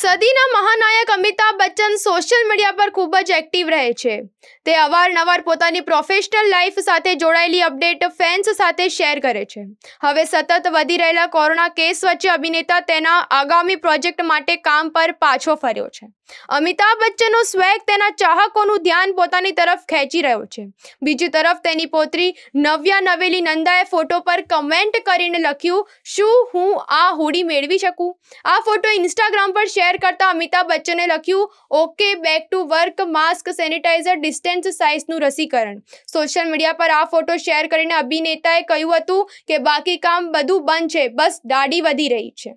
સદીના મહાનાયક Amitabh Bachchan social media પર ખૂબ જ એક્ટિવ રહે છે તે અવારનવાર પોતાની પ્રોફેશનલ લાઈફ સાથે જોડાયેલી અપડેટ ફેન્સ સાથે શેર કરે છે હવે સતત વધી રહેલા કોરોના કેસ વચ્ચે અભિનેતા તેના આગામી પ્રોજેક્ટ માટે કામ પર પાછો ફર્યો છે અમિતાભ બચ્ચનનો સ્વેગ તેના ચાહકોનું ધ્યાન પોતાની તરફ ખેંચી રહ્યો છે બીજી તરફ તેની પોત્રી નવ્યા નવેલી નંદાએ ફોટો પર કમેન્ટ કરીને લખ્યું શું હું આ હોડી મેળવી શકું આ ફોટો ઇન્સ્ટાગ્રામ પર શેર કરતા અમિતાભ બચ્ચને લખ્યું okay back to work mask sanitiser distance સાઇઝનું રસીકરણ સોશિયલ મીડિયા પર આ ફોટો શેર કરીને અભિનેતાએ કહ્યું હતું કે બાકી કામ બધું બંધ છે બસ દાઢી વધી રહી છે